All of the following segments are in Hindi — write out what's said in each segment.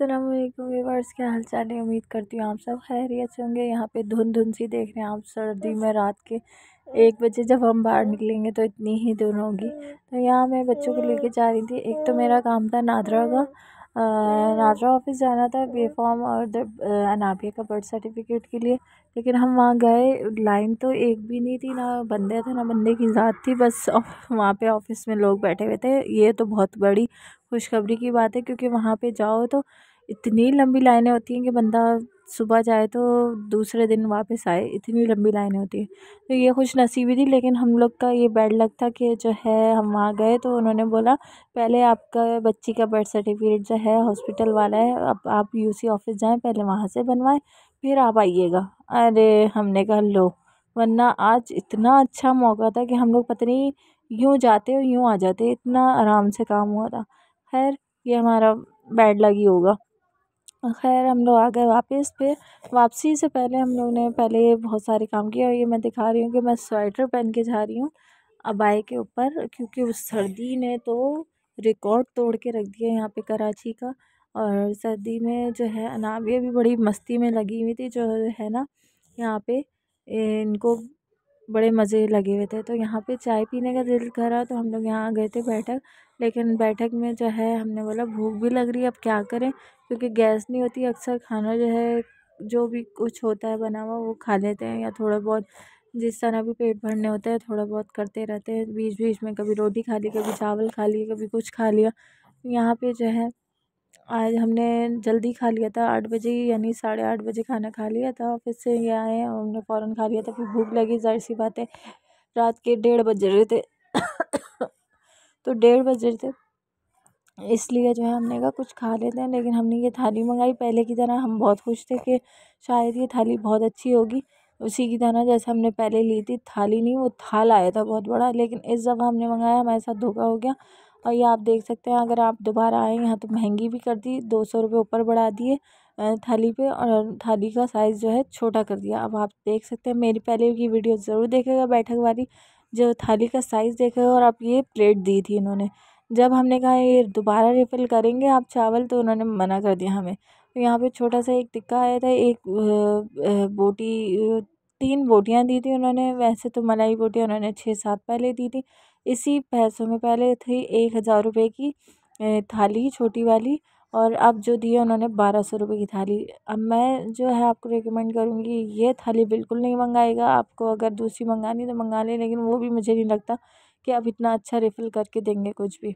असलम वीवर्स क्या हाल चाल है उम्मीद करती हूँ आप सब खैरियत से होंगे यहाँ पे धुंध धुंध सी देख रहे हैं आप सर्दी में रात के एक बजे जब हम बाहर निकलेंगे तो इतनी ही धुन होगी तो यहाँ मैं बच्चों को लेके जा रही थी एक तो मेरा काम था नादरा का नादरा ऑफिस जाना था बी फॉर्म और अनाबिया का बर्थ सर्टिफिकेट के लिए लेकिन हम वहाँ गए लाइन तो एक भी नहीं थी ना बंदे थे ना बंदे की ज़ात थी बस वहाँ पे ऑफिस में लोग बैठे हुए थे ये तो बहुत बड़ी खुशखबरी की बात है क्योंकि वहाँ पे जाओ तो इतनी लंबी लाइनें होती हैं कि बंदा सुबह जाए तो दूसरे दिन वापस आए इतनी लंबी लाइनें होती हैं तो ये खुश नसीबी थी लेकिन हम लोग का ये बैड लक था कि जो है हम वहाँ गए तो उन्होंने बोला पहले आपका बच्ची का बर्थ सर्टिफिकेट जो है हॉस्पिटल वाला है अब आप यू सी ऑफिस जाएँ पहले वहाँ से बनवाएँ फिर आप आइएगा अरे हमने कहा लो वरना आज इतना अच्छा मौका था कि हम लोग पता नहीं यूँ जाते और यूँ आ जाते इतना आराम से काम हुआ था खैर ये हमारा बैड लक ही होगा खैर हम लोग आ गए वापस पे वापसी से पहले हम लोग ने पहले बहुत सारे काम किए और ये मैं दिखा रही हूँ कि मैं स्वेटर पहन के जा रही हूँ अबाई के ऊपर क्योंकि उस सर्दी ने तो रिकॉर्ड तोड़ के रख दिया यहाँ पे कराची का और सर्दी में जो है अनाबिया भी बड़ी मस्ती में लगी हुई थी जो है ना यहाँ पे इनको बड़े मज़े लगे हुए थे तो यहाँ पे चाय पीने का दिल करा तो हम लोग यहाँ गए थे बैठक लेकिन बैठक में जो है हमने बोला भूख भी लग रही है अब क्या करें क्योंकि गैस नहीं होती अक्सर खाना जो है जो भी कुछ होता है बना हुआ वो खा लेते हैं या थोड़ा बहुत जिस तरह भी पेट भरने होते हैं थोड़ा बहुत करते रहते हैं बीच बीच में कभी रोटी खा ली कभी चावल खा लिए कभी कुछ खा लिया यहाँ पे जो है आज हमने जल्दी खा लिया था आठ बजे यानी साढ़े आठ बजे खाना खा लिया था ऑफिस से ये आए और हमने फ़ौरन खा लिया था फिर भूख लगी ज़ाहिर सी बात है रात के डेढ़ बज रहे थे तो डेढ़ बज रहे थे इसलिए जो है हमने कहा कुछ खा लेते हैं लेकिन हमने ये थाली मंगाई पहले की तरह हम बहुत खुश थे कि शायद ये थाली बहुत अच्छी होगी उसी की तरह जैसे हमने पहले ली थी थाली नहीं वो थाल आया था बहुत बड़ा लेकिन इस जब हमने मंगाया हमारे साथ धोखा हो गया और ये आप देख सकते हैं अगर आप दोबारा आएँ यहाँ तो महंगी भी कर दी दो सौ रुपये ऊपर बढ़ा दिए थाली पे और थाली का साइज़ जो है छोटा कर दिया अब आप देख सकते हैं मेरी पहले की वीडियो ज़रूर देखेगा बैठक वाली जो थाली का साइज़ देखेगा और आप ये प्लेट दी थी इन्होंने जब हमने कहा ये दोबारा रिफ़िल करेंगे आप चावल तो उन्होंने मना कर दिया हमें तो यहाँ पे छोटा सा एक टिक्का आया था एक बोटी तीन बोटियाँ दी थी उन्होंने वैसे तो मलाई बोटियाँ उन्होंने छः सात पहले दी थी इसी पैसों में पहले थी एक हज़ार रुपये की थाली छोटी वाली और अब जो दी है उन्होंने बारह सौ रुपये की थाली अब मैं जो है आपको रिकमेंड करूँगी ये थाली बिल्कुल नहीं मंगाएगा आपको अगर दूसरी मंगानी तो मंगा लें लेकिन वो भी मुझे नहीं लगता कि आप इतना अच्छा रिफ़िल करके देंगे कुछ भी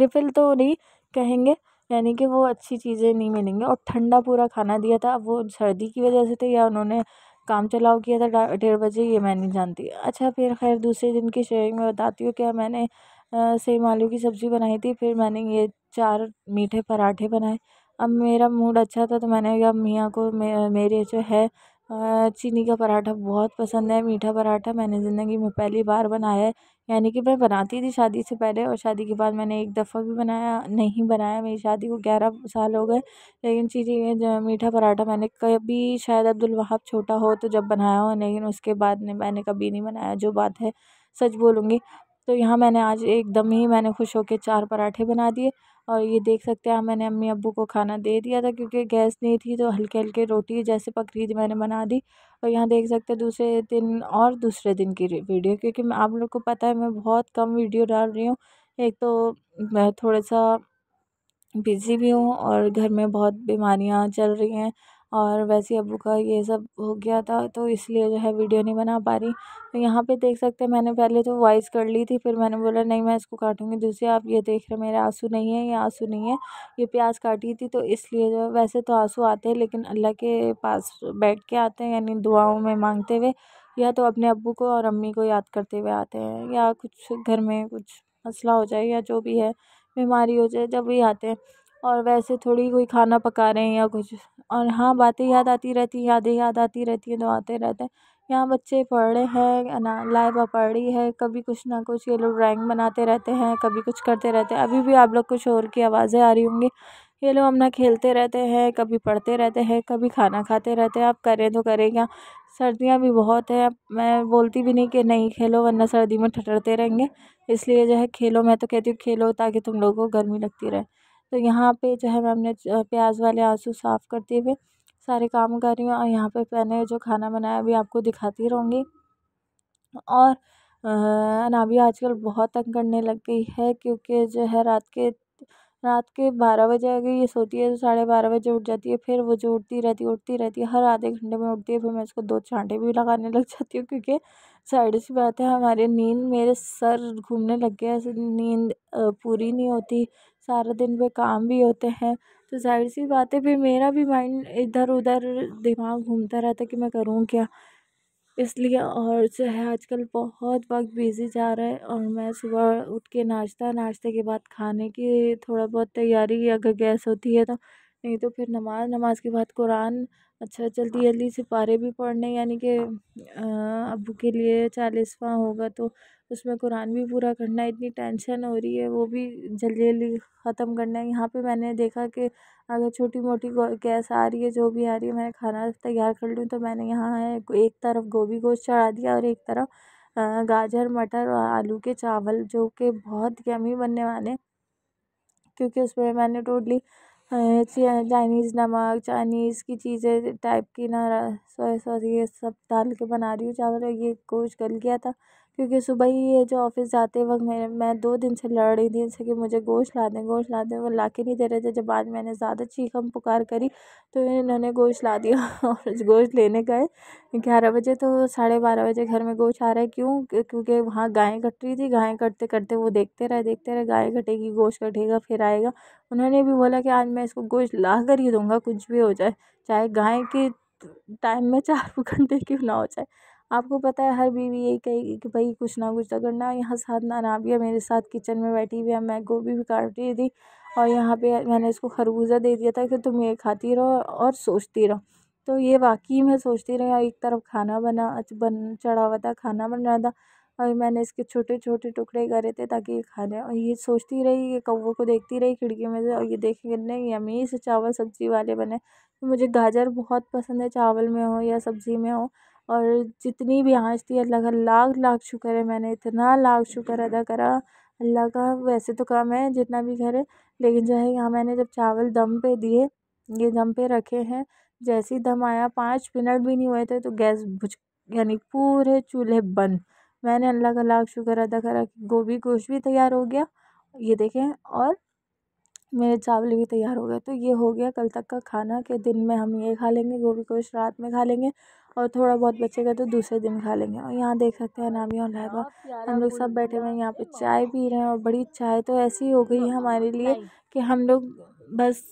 रिफ़िल तो नहीं कहेंगे यानी कि वो अच्छी चीज़ें नहीं मिलेंगी और ठंडा पूरा खाना दिया था वो सर्दी की वजह से थे तो या उन्होंने काम चलाओ किया था तो डेढ़ बजे ये मैं नहीं जानती अच्छा फिर खैर दूसरे दिन की शेयरिंग में बताती हूँ क्या मैंने सेम आलू की सब्ज़ी बनाई थी फिर मैंने ये चार मीठे पराठे बनाए अब मेरा मूड अच्छा था तो मैंने कहा मियाँ को मेरे जो है चीनी का पराठा बहुत पसंद है मीठा पराठा मैंने ज़िंदगी में पहली बार बनाया है यानी कि मैं बनाती थी शादी से पहले और शादी के बाद मैंने एक दफ़ा भी बनाया नहीं बनाया मेरी शादी को ग्यारह साल हो गए लेकिन चीनी मीठा पराठा मैंने कभी शायद अब्दुल वहाब छोटा हो तो जब बनाया हो लेकिन उसके बाद मैंने कभी नहीं बनाया जो बात है सच बोलूँगी तो यहाँ मैंने आज एकदम ही मैंने खुश होकर चार पराठे बना दिए और ये देख सकते हैं हाँ, मैंने अम्मी अब्बू को खाना दे दिया था क्योंकि गैस नहीं थी तो हल्के हल्के रोटी जैसे पक रही थी मैंने बना दी और यहाँ देख सकते हैं दूसरे दिन और दूसरे दिन की वीडियो क्योंकि मैं आप लोग को पता है मैं बहुत कम वीडियो डाल रही हूँ एक तो मैं थोड़ा सा बिज़ी भी हूँ और घर में बहुत बीमारियाँ चल रही हैं और वैसे अबू का ये सब हो गया था तो इसलिए जो है वीडियो नहीं बना पा रही तो यहाँ पे देख सकते हैं मैंने पहले तो वॉइस कर ली थी फिर मैंने बोला नहीं मैं इसको काटूंगी दूसरी आप ये देख रहे मेरे आंसू नहीं है ये आंसू नहीं है ये प्याज काटी थी तो इसलिए जो वैसे तो आंसू आते हैं लेकिन अल्लाह के पास बैठ के आते हैं यानी दुआओं में मांगते हुए या तो अपने अबू को और अम्मी को याद करते हुए आते हैं या कुछ घर में कुछ मसला हो जाए या जो भी है बीमारी हो जाए जब भी आते हैं और वैसे थोड़ी कोई खाना पका रहे हैं या कुछ और हाँ बातें याद आती रहती है यादें याद आती रहती हैं तो आते रहते हैं यहाँ बच्चे पढ़ रहे हैं लाइव रही है कभी कुछ ना कुछ ये लोग ड्राइंग बनाते रहते हैं कभी कुछ करते रहते हैं अभी भी आप लोग को शोर की आवाज़ें आ रही होंगी ये लोग अपना खेलते रहते हैं कभी पढ़ते रहते हैं कभी खाना खाते रहते हैं आप करें तो करें क्या सर्दियाँ भी बहुत है मैं बोलती भी नहीं कि नहीं खेलो वरना सर्दी में ठटरते रहेंगे इसलिए जो है खेलो मैं तो कहती हूँ खेलो ताकि तुम लोगों को गर्मी लगती रहे तो यहाँ पे जो है मैम ने प्याज वाले आँसू साफ़ करते हुए सारे काम कर रही हूँ और यहाँ पे मैंने जो खाना बनाया अभी आपको दिखाती रहूँगी और अनाभी आजकल बहुत तंग करने लग गई है क्योंकि जो है रात के रात के बारह बजे अगर ये सोती है तो साढ़े बारह बजे उठ जाती है फिर वो जो उठती रहती उठती रहती है हर आधे घंटे में उठती है फिर मैं इसको दो चांटे भी लगाने लग जाती हूँ क्योंकि साइड सी बात है हमारे नींद मेरे सर घूमने लग गया नींद पूरी नहीं होती सारा दिन वे काम भी होते हैं तो ज़ाहिर सी बात है फिर मेरा भी माइंड इधर उधर दिमाग घूमता रहता है कि मैं करूँ क्या इसलिए और जो है आजकल बहुत वक्त बिज़ी जा रहा है और मैं सुबह उठ के नाश्ता नाश्ते के बाद खाने की थोड़ा बहुत तैयारी अगर गैस होती है तो नहीं तो फिर नमाज़ नमाज़ के बाद कुरान अच्छा जल्दी जल्दी से पारे भी पढ़ने यानी कि अबू के लिए चालीसवा होगा तो उसमें कुरान भी पूरा करना है इतनी टेंशन हो रही है वो भी जल्दी जल्दी ख़त्म करना है यहाँ पे मैंने देखा कि अगर छोटी मोटी गैस आ रही है जो भी आ रही है मैं खाना तैयार कर लूँ तो मैंने यहाँ एक तरफ गोभी गोश्त चढ़ा दिया और एक तरफ गाजर मटर और आलू के चावल जो कि बहुत यमी बनने वाले क्योंकि उसमें मैंने टोटली चाइनीज़ नमक चाइनीज़ की चीज़ें टाइप की ना सोया सॉस ये सब डाल के बना रही हूँ चावल ये कोर्स गल गया था क्योंकि सुबह ही ये जो ऑफिस जाते वक्त मेरे मैं दो दिन से लड़ रही थी इनसे कि मुझे गोश्त ला दें गोश्त ला दें वो ला के नहीं दे रहे थे जब आज मैंने ज़्यादा चीखम पुकार करी तो इन्होंने गोश्त ला दिया और गोश्त लेने गए ग्यारह बजे तो साढ़े बारह बजे घर में गोश्त आ रहा है क्यों क्योंकि वहाँ गायें कट रही थी गायें कटते कटते वो देखते रहे देखते रहे गाय कटेगी गोश्त कटेगा फिर आएगा उन्होंने भी बोला कि आज मैं इसको गोश्त ला कर ही दूँगा कुछ भी हो जाए चाहे गाय के टाइम में चार घंटे क्यों ना हो जाए आपको पता है हर बीवी यही कहेगी कि भाई कुछ ना कुछ तो करना यहाँ साधना अनाबिया मेरे साथ किचन में बैठी हुई है मैं गोभी भी काट रही थी और यहाँ पे मैंने इसको खरबूजा दे दिया था कि तुम ये खाती रहो और सोचती रहो तो ये वाकई में सोचती रही एक तरफ खाना बना बन चढ़ा हुआ था खाना बन रहा था और मैंने इसके छोटे छोटे टुकड़े करे थे ताकि ये खा लें और ये सोचती रही ये कौ को देखती रही खिड़की में से और ये देखेंगे नहीं यमी से चावल सब्जी वाले बने तो मुझे गाजर बहुत पसंद है चावल में हो या सब्जी में हो और जितनी भी आँच थी अल्लाह का लाख लाख शुक्र है मैंने इतना लाख शुक्र अदा करा अल्लाह का वैसे तो कम है जितना भी घर है लेकिन जो है यहाँ मैंने जब चावल दम पे दिए ये दम पे रखे हैं जैसे ही दम आया पाँच मिनट भी नहीं हुए थे तो गैस बुझ यानी पूरे चूल्हे बंद मैंने अल्लाह का लाख शुक्र अदा करा कि गोभी गोश्त भी तैयार हो गया ये देखें और मेरे चावल भी तैयार हो गए तो ये हो गया कल तक का खाना के दिन में हम ये खा लेंगे गोभी गोश्त रात में खा लेंगे और थोड़ा बहुत बचेगा तो दूसरे दिन खा लेंगे और यहाँ देख सकते हैं नामी और लहबा हम लोग सब बैठे हुए हैं यहाँ पे चाय पी रहे हैं और बड़ी चाय तो ऐसी हो गई है हाँ, हमारे लिए कि हम लोग बस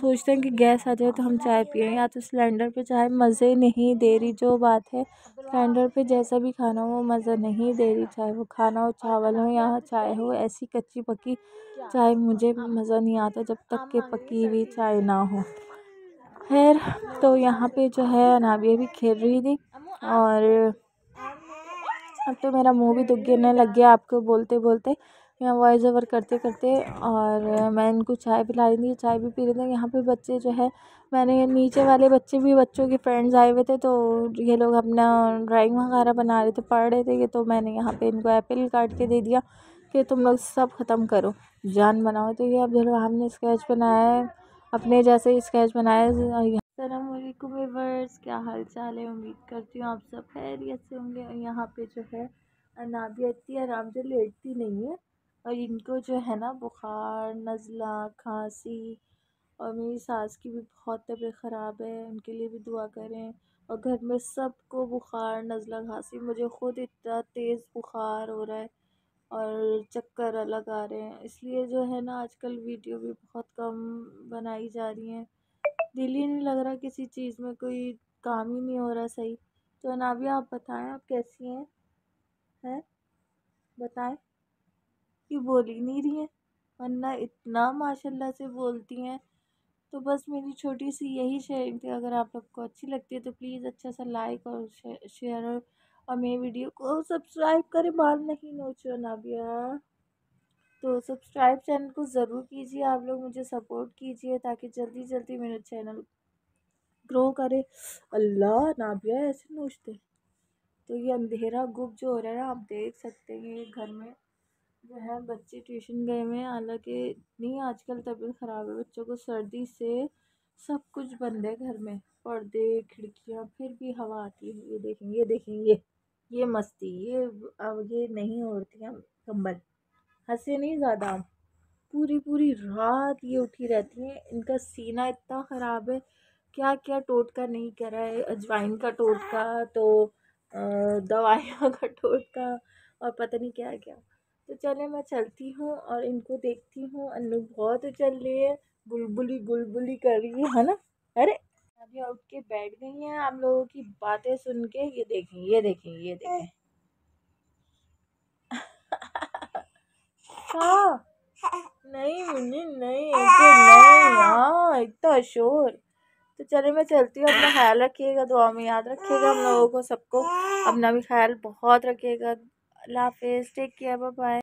सोचते हैं कि गैस आ जाए तो हम चाय पिए या तो सिलेंडर पे चाय मज़े नहीं दे रही जो बात है सिलेंडर पे जैसा भी खाना हो वो मज़ा नहीं दे रही चाहे वो खाना हो चावल हो या चाय हो ऐसी कच्ची पकी चाय मुझे मज़ा नहीं आता जब तक कि पकी हुई चाय ना हो खैर तो यहाँ पे जो है अनाबिया भी खेल रही थी और अब तो मेरा मुंह भी दुख गिरने लग गया आपको बोलते बोलते यहाँ वॉइस ओवर करते करते और मैं इनको चाय पिला रही थी चाय भी पी रही थे यहाँ पे बच्चे जो है मैंने नीचे वाले बच्चे भी बच्चों के फ्रेंड्स आए हुए थे तो ये लोग अपना ड्राइंग वगैरह बना रहे थे पढ़ रहे थे ये तो मैंने यहाँ पे इनको एप्पल काट के दे दिया कि तुम लोग सब ख़त्म करो जान बनाओ तो ये अब जो हमने स्केच बनाया है अपने जैसे स्केच बनाया सलामकुम वर्स क्या हाल चाल है उम्मीद करती हूँ आप सब खैरियत से होंगे और यहाँ पे जो है नाभिया इतनी आराम से लेटती नहीं है और इनको जो है ना बुखार नज़ला खांसी और मेरी सास की भी बहुत तबीयत ख़राब है उनके लिए भी दुआ करें और घर में सबको बुखार नज़ला खांसी मुझे ख़ुद इतना तेज़ बुखार हो रहा है और चक्कर अलग आ रहे हैं इसलिए जो है ना आजकल वीडियो भी बहुत कम बनाई जा रही हैं दिल ही नहीं लग रहा किसी चीज़ में कोई काम ही नहीं हो रहा सही तो अनाबिया आप बताएं आप कैसी हैं हैं बताएं कि बोल ही नहीं रही हैं वरना इतना माशाल्लाह से बोलती हैं तो बस मेरी छोटी सी यही शेयरिंग थी अगर आप लोग को अच्छी लगती है तो प्लीज़ अच्छा सा लाइक और शेयर और और मेरे वीडियो को सब्सक्राइब करें बाल नहीं नोचो ना भैया तो सब्सक्राइब चैनल को ज़रूर कीजिए आप लोग मुझे सपोर्ट कीजिए ताकि जल्दी जल्दी मेरा चैनल ग्रो करे अल्लाह नाभिया ऐसे नोचते तो ये अंधेरा गुप जो हो रहा है ना आप देख सकते हैं ये घर में जो है बच्चे ट्यूशन गए हुए हैं हालाँकि नहीं आजकल तबीयत ख़राब है बच्चों को सर्दी से सब कुछ बंद है घर में पर्दे खिड़कियाँ फिर भी हवा आती है ये देखें ये देखें ये ये मस्ती ये अब ये नहीं होती हम कंबल हंसे नहीं ज़्यादा पूरी पूरी रात ये उठी रहती हैं इनका सीना इतना ख़राब है क्या क्या टोटका नहीं करा है अजवाइन का टोटका तो दवाइयों का टोटका और पता नहीं क्या क्या तो चले मैं चलती हूँ और इनको देखती हूँ अनु बहुत चल रही है बुलबुली बुलबुली कर रही है ना अरे अभी उठ के बैठ गई हैं आप लोगों की बातें सुन के ये देखें ये देखें ये देखें हाँ। नहीं मुन्नी नहीं नहीं हाँ इतना शोर तो चले मैं चलती हूँ अपना ख्याल रखिएगा दुआ में याद रखिएगा हम लोगों को सबको अपना भी ख्याल बहुत रखिएगा अल्लाह हाफिज़ टेक केयर बाय